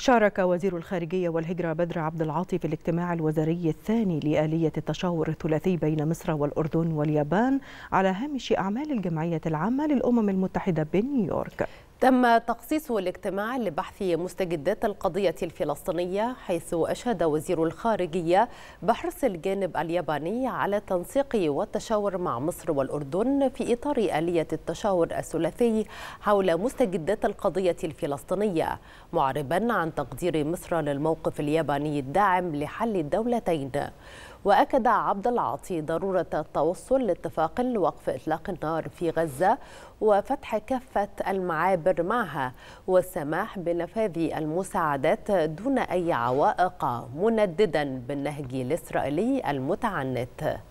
شارك وزير الخارجية والهجرة بدر عبد العاطي في الاجتماع الوزاري الثاني لآلية التشاور الثلاثي بين مصر والأردن واليابان على هامش أعمال الجمعية العامة للأمم المتحدة بنيويورك تم تخصيص الاجتماع لبحث مستجدات القضية الفلسطينية حيث أشاد وزير الخارجية بحرص الجانب الياباني على التنسيق والتشاور مع مصر والأردن في إطار آلية التشاور الثلاثي حول مستجدات القضية الفلسطينية معربا عن تقدير مصر للموقف الياباني الداعم لحل الدولتين وأكد عبد العاطي ضرورة التوصل لاتفاق لوقف إطلاق النار في غزة وفتح كافة المعابر معها والسماح بنفاذ المساعدات دون أي عوائق منددا بالنهج الإسرائيلي المتعنت